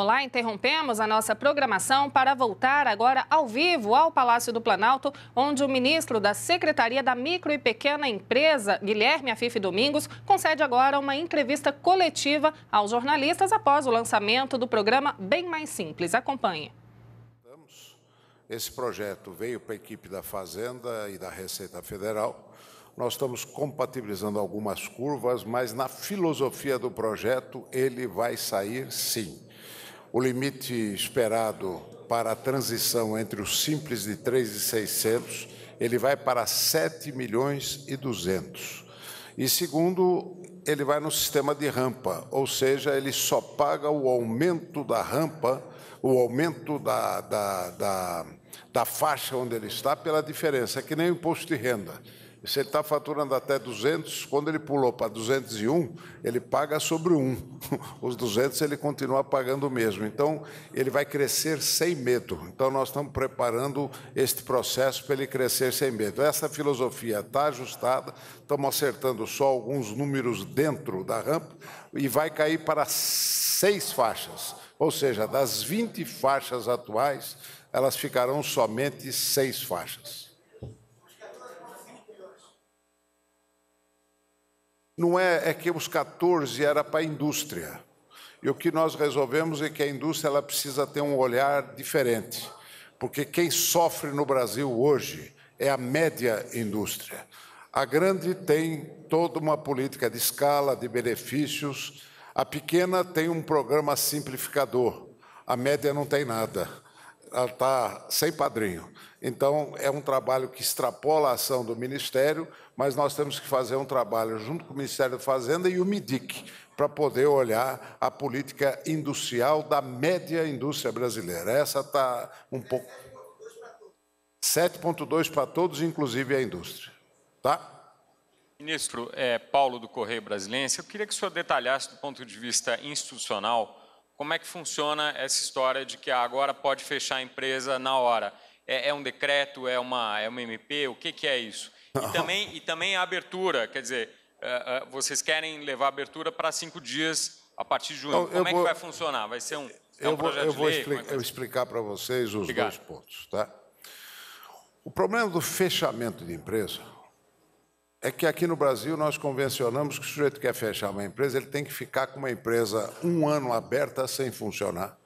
Olá, interrompemos a nossa programação para voltar agora ao vivo ao Palácio do Planalto, onde o ministro da Secretaria da Micro e Pequena Empresa, Guilherme Afife Domingos, concede agora uma entrevista coletiva aos jornalistas após o lançamento do programa Bem Mais Simples. Acompanhe. Esse projeto veio para a equipe da Fazenda e da Receita Federal. Nós estamos compatibilizando algumas curvas, mas na filosofia do projeto ele vai sair sim o limite esperado para a transição entre o simples de e 600, ele vai para 7 milhões e 200. E segundo, ele vai no sistema de rampa, ou seja, ele só paga o aumento da rampa, o aumento da, da, da, da faixa onde ele está pela diferença, é que nem o imposto de renda. Se ele está faturando até 200, quando ele pulou para 201, ele paga sobre um. Os 200 ele continua pagando o mesmo. Então, ele vai crescer sem medo. Então, nós estamos preparando este processo para ele crescer sem medo. Essa filosofia está ajustada, estamos acertando só alguns números dentro da rampa e vai cair para seis faixas. Ou seja, das 20 faixas atuais, elas ficarão somente seis faixas. Não é, é que os 14 era para a indústria. E o que nós resolvemos é que a indústria ela precisa ter um olhar diferente, porque quem sofre no Brasil hoje é a média indústria. A grande tem toda uma política de escala, de benefícios, a pequena tem um programa simplificador, a média não tem nada ela está sem padrinho. Então, é um trabalho que extrapola a ação do Ministério, mas nós temos que fazer um trabalho junto com o Ministério da Fazenda e o MIDIC, para poder olhar a política industrial da média indústria brasileira. Essa está um pouco. 7,2 para todos, inclusive a indústria. Tá? Ministro, é, Paulo do Correio Brasilense, eu queria que o senhor detalhasse, do ponto de vista institucional, como é que funciona essa história de que ah, agora pode fechar a empresa na hora? É, é, um decreto? É uma, é uma MP? O que, que é isso? E também, e também a abertura, quer dizer, eh, eh, vocês querem levar a abertura para cinco dias a partir de junho. Como é vou... que vai funcionar? Vai ser um, é um eu vou, eu vou lei, explica, é eu explicar para vocês os Obrigado. dois pontos. Tá? O problema do fechamento de empresa é que aqui no Brasil nós convencionamos que o sujeito quer fechar uma empresa, ele tem que ficar com uma empresa um ano aberta sem funcionar,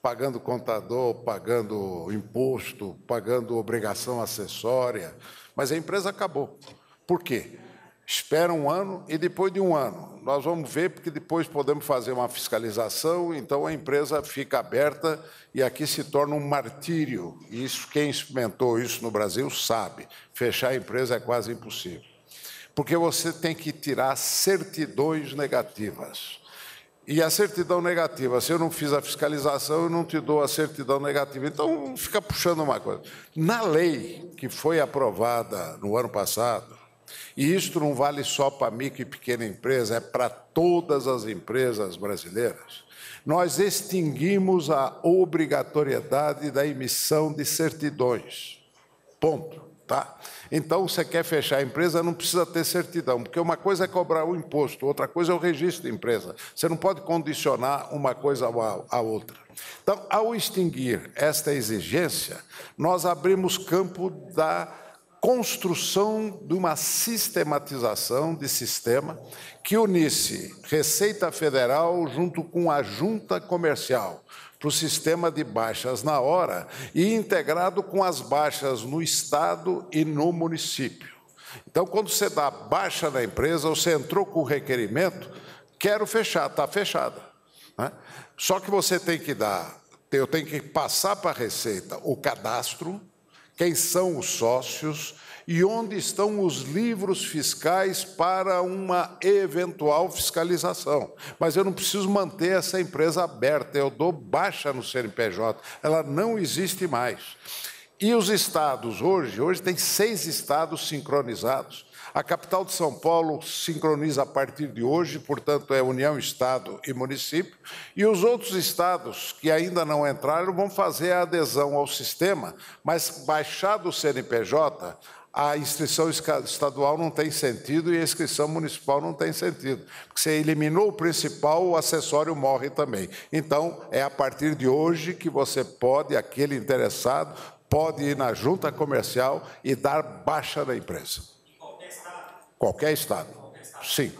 pagando contador, pagando imposto, pagando obrigação acessória. Mas a empresa acabou. Por quê? Espera um ano e depois de um ano nós vamos ver, porque depois podemos fazer uma fiscalização, então a empresa fica aberta e aqui se torna um martírio. Isso quem experimentou isso no Brasil sabe. Fechar a empresa é quase impossível porque você tem que tirar certidões negativas. E a certidão negativa, se eu não fiz a fiscalização, eu não te dou a certidão negativa. Então, fica puxando uma coisa. Na lei que foi aprovada no ano passado, e isto não vale só para micro e pequena empresa, é para todas as empresas brasileiras. Nós extinguimos a obrigatoriedade da emissão de certidões. Ponto, tá? Então, você quer fechar a empresa, não precisa ter certidão, porque uma coisa é cobrar o imposto, outra coisa é o registro de empresa. Você não pode condicionar uma coisa à outra. Então, ao extinguir esta exigência, nós abrimos campo da construção de uma sistematização de sistema que unisse Receita Federal junto com a Junta Comercial, para o sistema de baixas na hora e integrado com as baixas no estado e no município. Então, quando você dá baixa na empresa, você entrou com o requerimento, quero fechar, está fechada. Né? Só que você tem que dar, eu tenho que passar para a Receita o cadastro, quem são os sócios, e onde estão os livros fiscais para uma eventual fiscalização. Mas eu não preciso manter essa empresa aberta, eu dou baixa no CNPJ, ela não existe mais. E os estados hoje, hoje tem seis estados sincronizados. A capital de São Paulo sincroniza a partir de hoje, portanto, é União, Estado e município, e os outros estados que ainda não entraram vão fazer a adesão ao sistema, mas baixar do CNPJ a inscrição estadual não tem sentido e a inscrição municipal não tem sentido. Porque você eliminou o principal, o acessório morre também. Então, é a partir de hoje que você pode, aquele interessado, pode ir na junta comercial e dar baixa na empresa. Qualquer estado? Qualquer estado. Qualquer estado. Sim.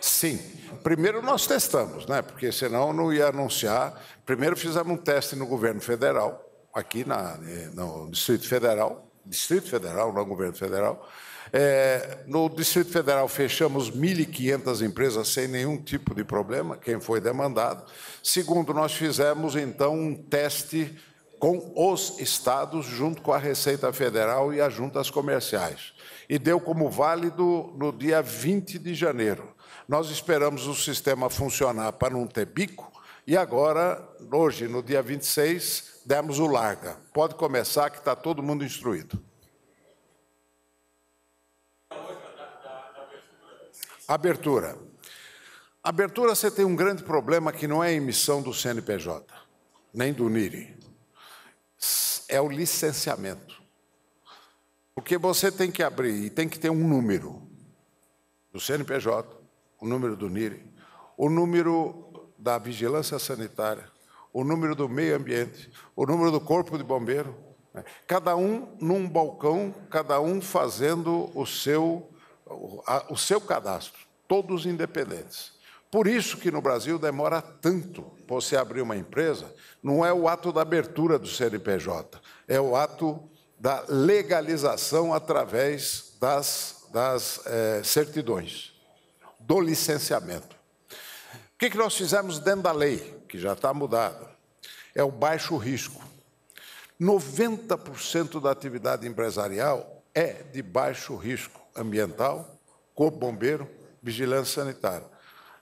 Sim. Primeiro nós testamos, né? porque senão não ia anunciar. Primeiro fizemos um teste no governo federal aqui na, eh, no Distrito Federal, Distrito Federal, não governo federal. É, no Distrito Federal fechamos 1.500 empresas sem nenhum tipo de problema, quem foi demandado. Segundo, nós fizemos então um teste com os estados, junto com a Receita Federal e as juntas comerciais. E deu como válido no dia 20 de janeiro. Nós esperamos o sistema funcionar para não ter bico, e agora, hoje, no dia 26, demos o larga. Pode começar que está todo mundo instruído. Abertura. Abertura, você tem um grande problema que não é a emissão do CNPJ, nem do NIRI. É o licenciamento. Porque você tem que abrir e tem que ter um número do CNPJ, o número do NIRI, o número da vigilância sanitária, o número do meio ambiente, o número do corpo de bombeiro, né? cada um num balcão, cada um fazendo o seu, o, a, o seu cadastro, todos independentes. Por isso que no Brasil demora tanto você abrir uma empresa, não é o ato da abertura do CNPJ, é o ato da legalização através das, das é, certidões, do licenciamento. O que, que nós fizemos dentro da lei? que já está mudado, é o baixo risco. 90% da atividade empresarial é de baixo risco ambiental, corpo bombeiro, vigilância sanitária.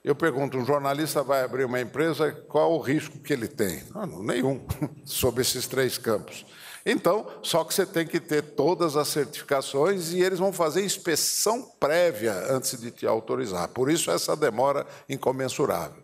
Eu pergunto, um jornalista vai abrir uma empresa, qual o risco que ele tem? Ah, não, nenhum, sobre esses três campos. Então, só que você tem que ter todas as certificações e eles vão fazer inspeção prévia antes de te autorizar. Por isso, essa demora incomensurável.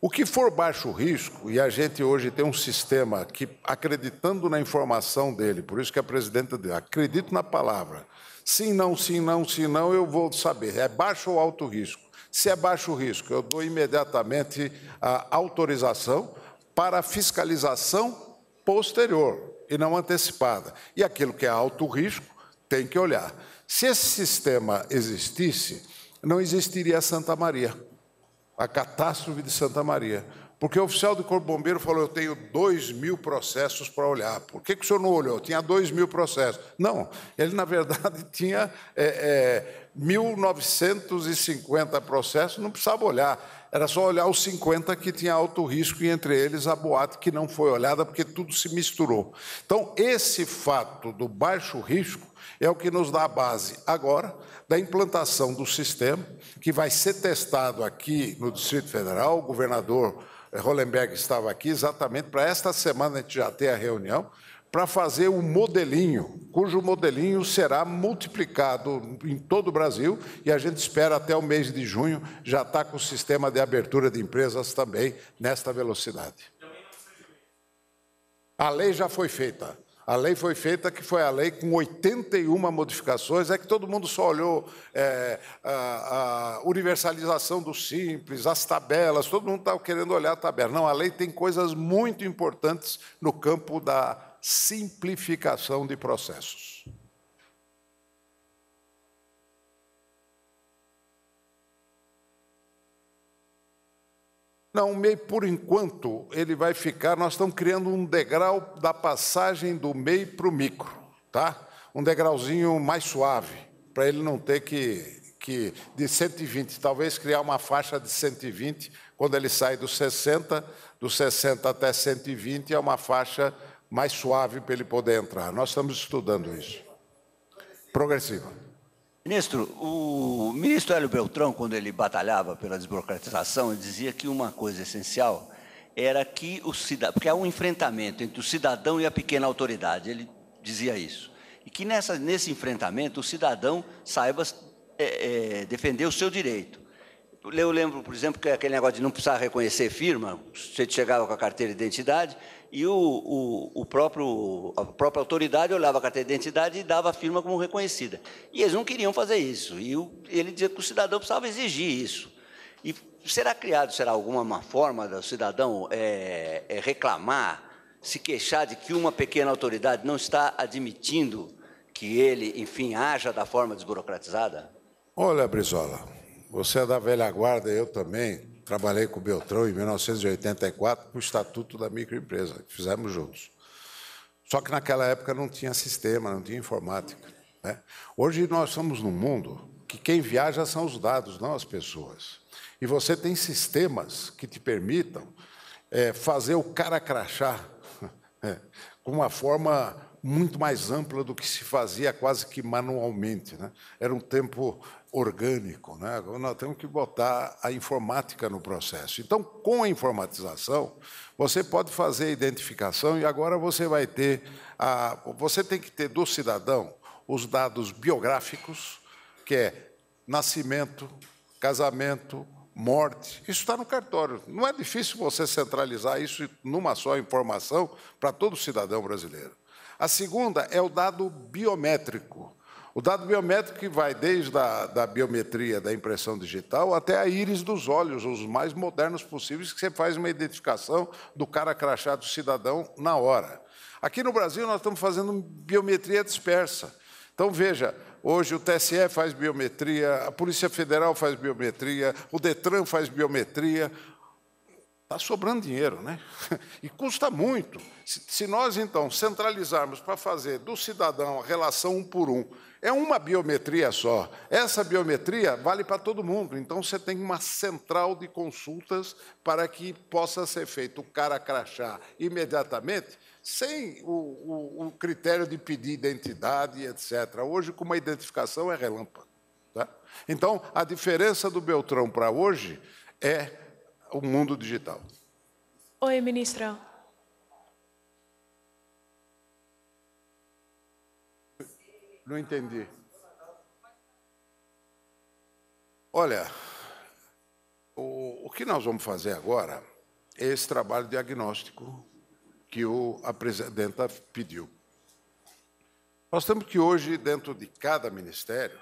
O que for baixo risco, e a gente hoje tem um sistema que, acreditando na informação dele, por isso que a presidenta deu, acredito na palavra. Sim, não, sim, não, sim, não, eu vou saber. É baixo ou alto risco? Se é baixo risco, eu dou imediatamente a autorização para fiscalização posterior e não antecipada. E aquilo que é alto risco tem que olhar. Se esse sistema existisse, não existiria Santa Maria a catástrofe de Santa Maria. Porque o oficial do Corpo Bombeiro falou: Eu tenho dois mil processos para olhar. Por que, que o senhor não olhou? Eu tinha dois mil processos. Não, ele, na verdade, tinha é, é, 1.950 processos, não precisava olhar. Era só olhar os 50 que tinha alto risco, e entre eles a boate que não foi olhada, porque tudo se misturou. Então, esse fato do baixo risco é o que nos dá a base agora da implantação do sistema, que vai ser testado aqui no Distrito Federal. O governador Hollenberg estava aqui exatamente para esta semana a gente já ter a reunião para fazer um modelinho, cujo modelinho será multiplicado em todo o Brasil e a gente espera até o mês de junho já estar tá com o sistema de abertura de empresas também nesta velocidade. A lei já foi feita. A lei foi feita, que foi a lei com 81 modificações, é que todo mundo só olhou é, a, a, universalização do simples, as tabelas, todo mundo estava querendo olhar a tabela. Não, a lei tem coisas muito importantes no campo da simplificação de processos. Não, o MEI, por enquanto, ele vai ficar. Nós estamos criando um degrau da passagem do MEI para o micro, tá? Um degrauzinho mais suave, para ele não ter que, que, de 120, talvez criar uma faixa de 120, quando ele sai dos 60, dos 60 até 120, é uma faixa mais suave para ele poder entrar. Nós estamos estudando isso. Progressiva. Ministro, o ministro Hélio Beltrão, quando ele batalhava pela desburocratização, dizia que uma coisa essencial era que o cidadão, porque há um enfrentamento entre o cidadão e a pequena autoridade, ele dizia isso. E que nessa, nesse enfrentamento o cidadão saiba é, é, defender o seu direito. Eu lembro, por exemplo, que aquele negócio de não precisar reconhecer firma, você chegava com a carteira de identidade e o, o, o, próprio, a própria autoridade olhava a carteira de identidade e dava a firma como reconhecida. E eles não queriam fazer isso. E o, ele dizia que o cidadão precisava exigir isso. E será criado, será alguma forma do cidadão é, é reclamar, se queixar de que uma pequena autoridade não está admitindo que ele, enfim, haja da forma desburocratizada? Olha, Brizola, você é da velha guarda, eu também. Trabalhei com o Beltrão em 1984 para o Estatuto da Microempresa, que fizemos juntos. Só que naquela época não tinha sistema, não tinha informática. Né? Hoje nós estamos num mundo que quem viaja são os dados, não as pessoas. E você tem sistemas que te permitam é, fazer o cara crachar é, com uma forma muito mais ampla do que se fazia quase que manualmente. Né? Era um tempo orgânico. Né? Nós temos que botar a informática no processo. Então, com a informatização, você pode fazer a identificação e agora você vai ter. A, você tem que ter do cidadão os dados biográficos, que é nascimento, casamento, morte. Isso está no cartório. Não é difícil você centralizar isso numa só informação para todo cidadão brasileiro. A segunda é o dado biométrico. O dado biométrico que vai desde a da biometria da impressão digital até a íris dos olhos, os mais modernos possíveis, que você faz uma identificação do cara crachado cidadão na hora. Aqui no Brasil, nós estamos fazendo biometria dispersa. Então, veja, hoje o TSE faz biometria, a Polícia Federal faz biometria, o Detran faz biometria, Está sobrando dinheiro, né? E custa muito. Se nós, então, centralizarmos para fazer do cidadão a relação um por um, é uma biometria só. Essa biometria vale para todo mundo. Então, você tem uma central de consultas para que possa ser feito o cara crachá imediatamente, sem o, o, o critério de pedir identidade, etc. Hoje, com uma identificação, é relâmpago. Tá? Então, a diferença do Beltrão para hoje é o mundo digital. Oi, ministro. Não entendi. Olha, o, o que nós vamos fazer agora é esse trabalho diagnóstico que o, a presidenta pediu. Nós temos que hoje, dentro de cada ministério,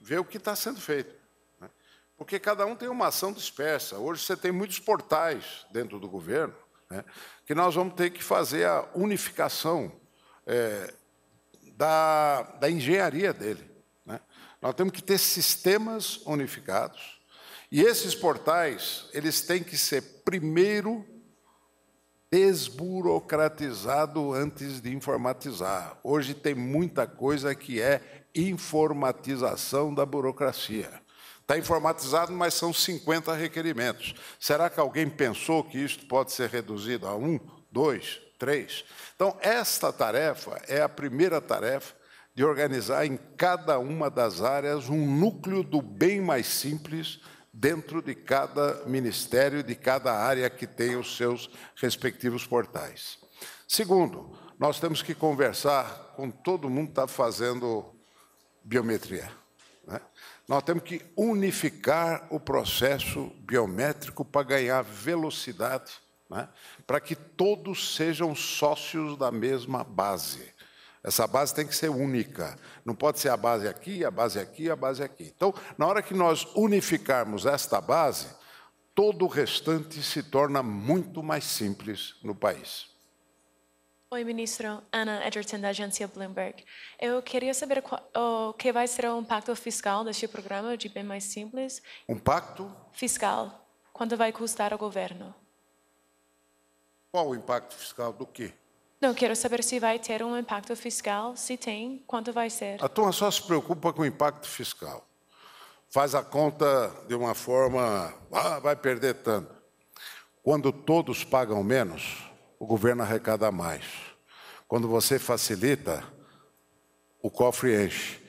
ver o que está sendo feito porque cada um tem uma ação dispersa. Hoje você tem muitos portais dentro do governo, né, que nós vamos ter que fazer a unificação é, da, da, engenharia dele. Né? Nós temos que ter sistemas unificados. E esses portais, eles têm que ser primeiro desburocratizado antes de informatizar. Hoje tem muita coisa que é informatização da burocracia. Está informatizado, mas são 50 requerimentos. Será que alguém pensou que isto pode ser reduzido a um, dois, três? Então, esta tarefa é a primeira tarefa de organizar em cada uma das áreas um núcleo do bem mais simples dentro de cada ministério, de cada área que tem os seus respectivos portais. Segundo, nós temos que conversar com todo mundo que está fazendo biometria. Né? Nós temos que unificar o processo biométrico para ganhar velocidade, né? para que todos sejam sócios da mesma base. Essa base tem que ser única. Não pode ser a base aqui, a base aqui, a base aqui. Então, na hora que nós unificarmos esta base, todo o restante se torna muito mais simples no país. Oi, ministro. Ana Edgerton, da agência Bloomberg. Eu queria saber o que vai ser o impacto fiscal deste programa de Bem Mais Simples. Um pacto? Fiscal. Quanto vai custar ao governo? Qual o impacto fiscal do quê? Não, quero saber se vai ter um impacto fiscal. Se tem, quanto vai ser? A turma só se preocupa com o impacto fiscal. Faz a conta de uma forma, ah, vai perder tanto. Quando todos pagam menos, o governo arrecada mais. Quando você facilita, o cofre enche.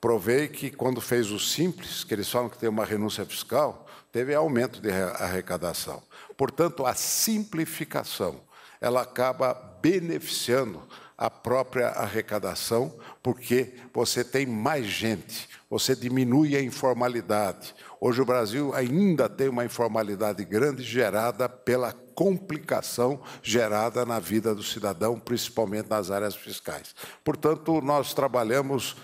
Provei que quando fez o simples, que eles falam que tem uma renúncia fiscal, teve aumento de arrecadação. Portanto, a simplificação, ela acaba beneficiando a própria arrecadação, porque você tem mais gente, você diminui a informalidade. Hoje o Brasil ainda tem uma informalidade grande gerada pela complicação gerada na vida do cidadão, principalmente nas áreas fiscais. Portanto, nós trabalhamos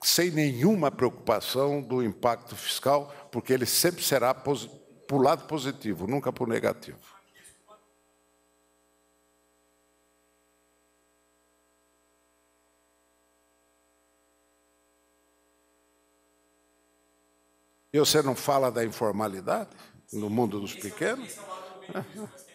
sem nenhuma preocupação do impacto fiscal, porque ele sempre será para o lado positivo, nunca para o negativo. E você não fala da informalidade no mundo dos pequenos?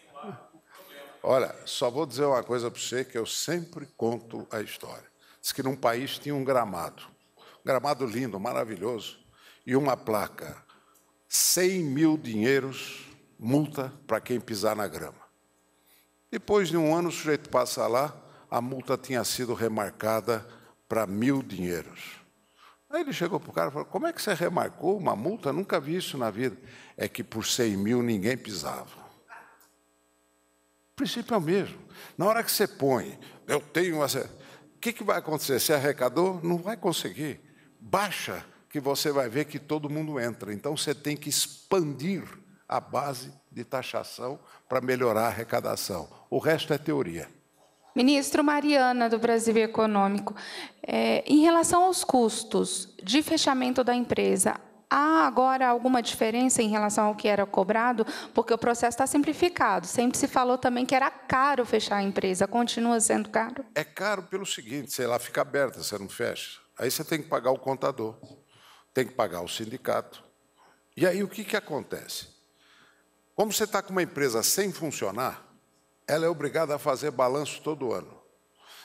Olha, só vou dizer uma coisa para você que eu sempre conto a história. Diz que num país tinha um gramado, um gramado lindo, maravilhoso, e uma placa: 100 mil dinheiros multa para quem pisar na grama. Depois de um ano, o sujeito passa lá, a multa tinha sido remarcada para mil dinheiros. Aí ele chegou para o cara e falou: Como é que você remarcou uma multa? Nunca vi isso na vida. É que por 100 mil ninguém pisava princípio é o mesmo. Na hora que você põe, eu tenho O que, que vai acontecer? Se arrecadou, não vai conseguir. Baixa que você vai ver que todo mundo entra. Então você tem que expandir a base de taxação para melhorar a arrecadação. O resto é teoria. Ministro Mariana, do Brasil Econômico, é, em relação aos custos de fechamento da empresa, Há agora alguma diferença em relação ao que era cobrado? Porque o processo está simplificado. Sempre se falou também que era caro fechar a empresa. Continua sendo caro? É caro pelo seguinte: sei lá, fica aberta, você não fecha. Aí você tem que pagar o contador, tem que pagar o sindicato. E aí o que, que acontece? Como você está com uma empresa sem funcionar, ela é obrigada a fazer balanço todo ano.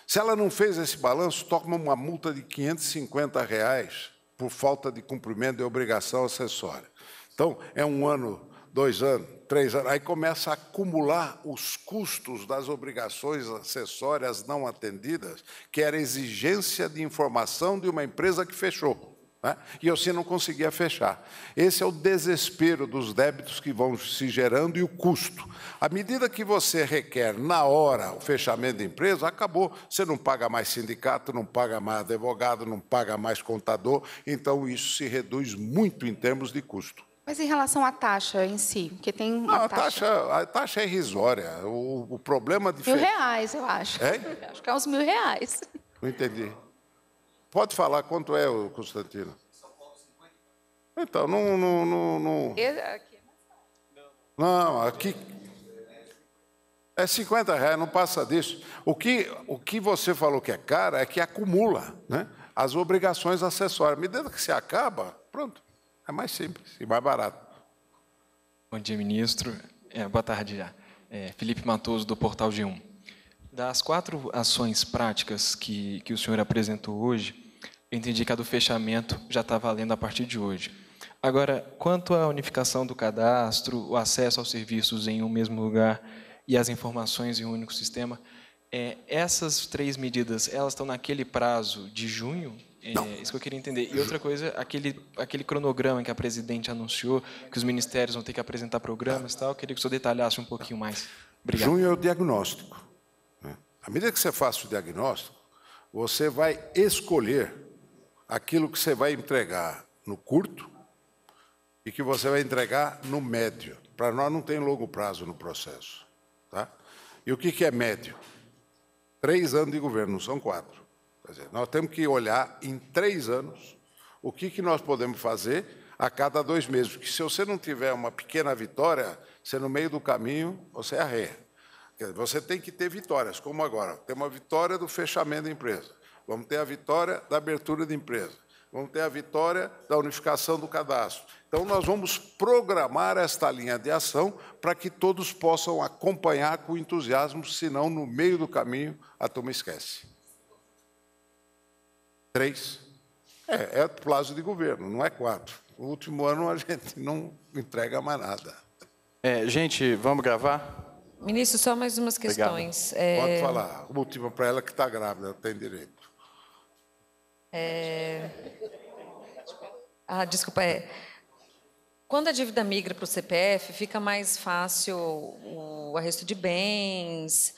Se ela não fez esse balanço, toma uma multa de 550 reais por falta de cumprimento de obrigação acessória. Então, é um ano, dois anos, três anos, aí começa a acumular os custos das obrigações acessórias não atendidas, que era exigência de informação de uma empresa que fechou. Né? E você não conseguia fechar. Esse é o desespero dos débitos que vão se gerando e o custo. À medida que você requer na hora o fechamento da empresa, acabou. Você não paga mais sindicato, não paga mais advogado, não paga mais contador. Então isso se reduz muito em termos de custo. Mas em relação à taxa em si, que tem uma não, a taxa... taxa... A taxa é irrisória. O, o problema de... Mil reais, eu acho. É? acho que é uns mil reais. Não entendi. Pode falar quanto é, Constantino? 50. Então, não. não, não, não... Aqui é não, aqui. É 50 reais, não passa disso. O que, o que você falou que é cara é que acumula né? as obrigações acessórias. Me medida que se acaba, pronto. É mais simples e mais barato. Bom dia, ministro. É, boa tarde já. É, Felipe Matoso, do Portal G1. Das quatro ações práticas que, que o senhor apresentou hoje, eu entendi que a do fechamento já está valendo a partir de hoje. Agora, quanto à unificação do cadastro, o acesso aos serviços em um mesmo lugar e as informações em um único sistema, é, essas três medidas, elas estão naquele prazo de junho? É, Não. isso que eu queria entender. E outra coisa, aquele, aquele cronograma que a presidente anunciou que os ministérios vão ter que apresentar programas e tal, eu queria que o senhor detalhasse um pouquinho mais. Obrigado. Junho é o diagnóstico. À medida que você faz o diagnóstico, você vai escolher aquilo que você vai entregar no curto e que você vai entregar no médio. Para nós não tem longo prazo no processo. Tá? E o que, que é médio? Três anos de governo, não são quatro. Quer dizer, nós temos que olhar em três anos o que, que nós podemos fazer a cada dois meses. Porque se você não tiver uma pequena vitória, você no meio do caminho, você arreia. Você tem que ter vitórias, como agora. Temos a vitória do fechamento da empresa. Vamos ter a vitória da abertura da empresa. Vamos ter a vitória da unificação do cadastro. Então, nós vamos programar esta linha de ação para que todos possam acompanhar com entusiasmo, senão, no meio do caminho, a turma esquece. Três. É, é prazo de governo, não é quatro. No último ano, a gente não entrega mais nada. É, gente, vamos gravar? Ministro, só mais umas questões. É... Pode falar. O último para ela que está grávida, tem direito. É... Ah, desculpa. É... Quando a dívida migra para o CPF, fica mais fácil o arresto de bens.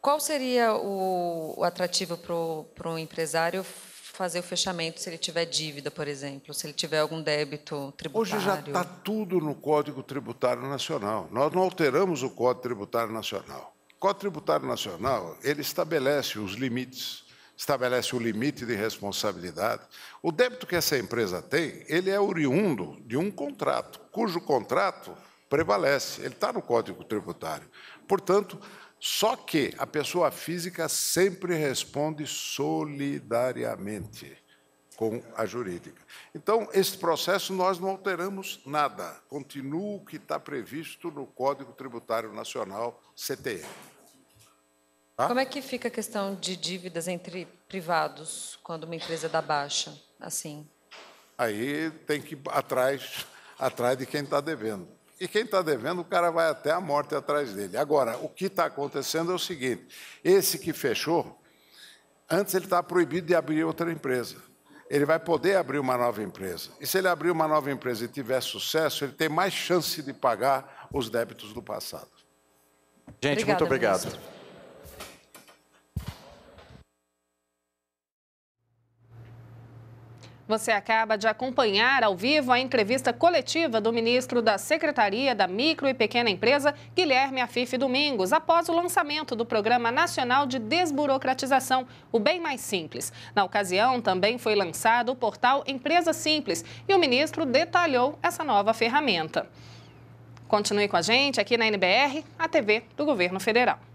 Qual seria o atrativo para o empresário fazer o fechamento se ele tiver dívida, por exemplo, se ele tiver algum débito tributário? Hoje já está tudo no Código Tributário Nacional. Nós não alteramos o Código Tributário Nacional. O Código Tributário Nacional ele estabelece os limites, estabelece o limite de responsabilidade. O débito que essa empresa tem, ele é oriundo de um contrato, cujo contrato prevalece. Ele está no Código Tributário. Portanto, só que a pessoa física sempre responde solidariamente com a jurídica. Então, esse processo nós não alteramos nada. Continua o que está previsto no Código Tributário Nacional, CTN. Tá? Como é que fica a questão de dívidas entre privados quando uma empresa dá baixa? Assim. Aí tem que ir atrás, atrás de quem está devendo. E quem está devendo, o cara vai até a morte atrás dele. Agora, o que está acontecendo é o seguinte: esse que fechou, antes ele está proibido de abrir outra empresa. Ele vai poder abrir uma nova empresa. E se ele abrir uma nova empresa e tiver sucesso, ele tem mais chance de pagar os débitos do passado. Gente, Obrigada, muito obrigado. Ministro. Você acaba de acompanhar ao vivo a entrevista coletiva do ministro da Secretaria da Micro e Pequena Empresa, Guilherme Afif Domingos, após o lançamento do Programa Nacional de Desburocratização, o Bem Mais Simples. Na ocasião, também foi lançado o portal Empresa Simples e o ministro detalhou essa nova ferramenta. Continue com a gente aqui na NBR, a TV do Governo Federal.